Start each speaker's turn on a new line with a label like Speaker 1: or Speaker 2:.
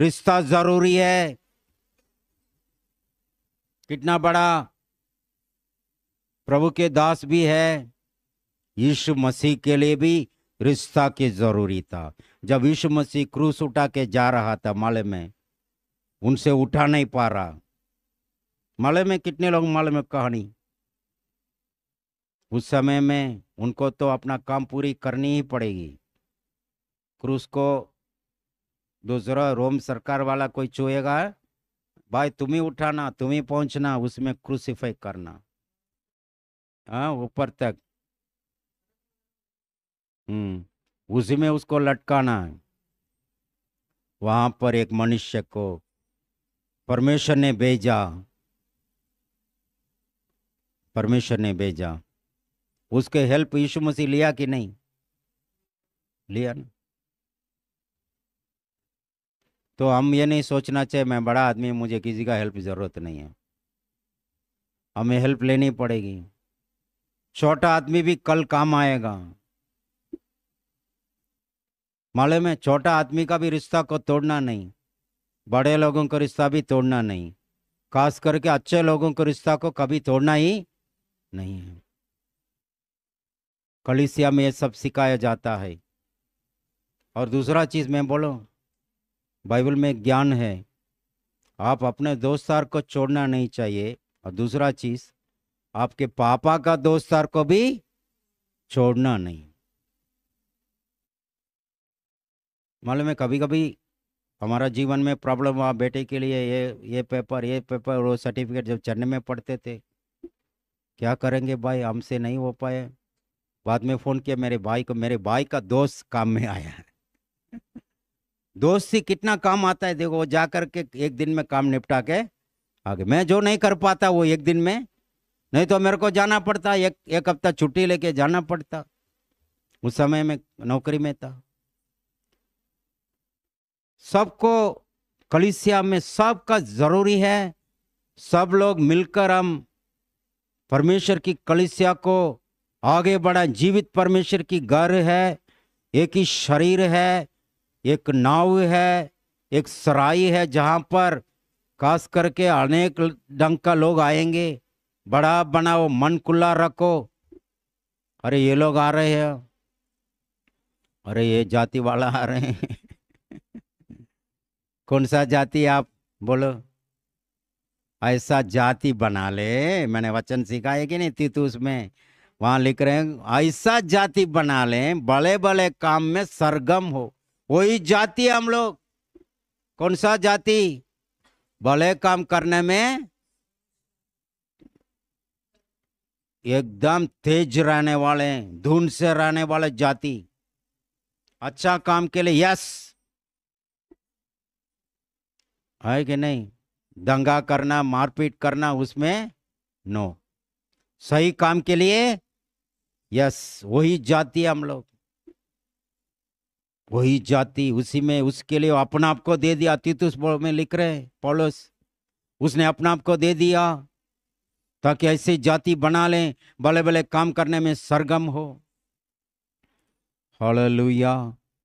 Speaker 1: रिश्ता जरूरी है कितना बड़ा प्रभु के दास भी है यीशु मसीह के लिए भी रिश्ता की जरूरी था जब यीशु मसीह क्रूस उठा के जा रहा था माले में उनसे उठा नहीं पा रहा माले में कितने लोग माले में कहानी उस समय में उनको तो अपना काम पूरी करनी ही पड़ेगी क्रूस को दूसरा रोम सरकार वाला कोई छुएगा भाई तुम्हें उठाना तुम्हें पहुंचना उसमें क्रूसीफाई करना हाँ, ऊपर तक हम्म उसी में उसको लटकाना है वहां पर एक मनुष्य को परमेश्वर ने भेजा परमेश्वर ने भेजा उसके हेल्प यीशु मसीह लिया कि नहीं लिया ना तो हम ये नहीं सोचना चाहिए मैं बड़ा आदमी मुझे किसी का हेल्प ज़रूरत नहीं है हमें हेल्प लेनी पड़ेगी छोटा आदमी भी कल काम आएगा मालूम है छोटा आदमी का भी रिश्ता को तोड़ना नहीं बड़े लोगों का रिश्ता भी तोड़ना नहीं खास करके अच्छे लोगों के रिश्ता को कभी तोड़ना ही नहीं है कलिसिया में ये सब सिखाया जाता है और दूसरा चीज़ मैं बोलूँ बाइबल में ज्ञान है आप अपने दोस्तार को छोड़ना नहीं चाहिए और दूसरा चीज आपके पापा का दोस्तार को भी छोड़ना नहीं मालूम है कभी कभी हमारा जीवन में प्रॉब्लम हुआ बेटे के लिए ये ये पेपर ये पेपर वो सर्टिफिकेट जब चढ़ने में पढ़ते थे क्या करेंगे भाई हमसे नहीं हो पाए बाद में फ़ोन किया मेरे भाई को मेरे भाई का दोस्त काम में आया है दोस्ती कितना काम आता है देखो वो जा करके एक दिन में काम निपटा के आगे मैं जो नहीं कर पाता वो एक दिन में नहीं तो मेरे को जाना पड़ता एक एक हफ्ता छुट्टी लेके जाना पड़ता उस समय में नौकरी में था सबको कलिसिया में सबका जरूरी है सब लोग मिलकर हम परमेश्वर की कलिसिया को आगे बढ़ाए जीवित परमेश्वर की घर है एक ही शरीर है एक नाव है एक सराय है जहाँ पर खास करके अनेक ढंग का लोग आएंगे बड़ा बनाओ मन खुला रखो अरे ये लोग आ रहे हैं अरे ये जाति वाला आ रहे हैं कौन सा जाति आप बोलो ऐसा जाति बना ले मैंने वचन सिखाया कि नहीं तीतु में वहां लिख रहे हैं ऐसा जाति बना ले बड़े बड़े काम में सरगम हो वही जाति है हम लोग कौन सा जाति भले काम करने में एकदम तेज रहने वाले धुन से रहने वाले जाति अच्छा काम के लिए यस है कि नहीं दंगा करना मारपीट करना उसमें नो सही काम के लिए यस वही जाति हम लोग वही जाति उसी में उसके लिए अपने आप को दे दिया तीतुस में लिख रहे पॉलोस उसने अपने आप को दे दिया ताकि ऐसी जाति बना लें बड़े बड़े काम करने में सरगम हो लुया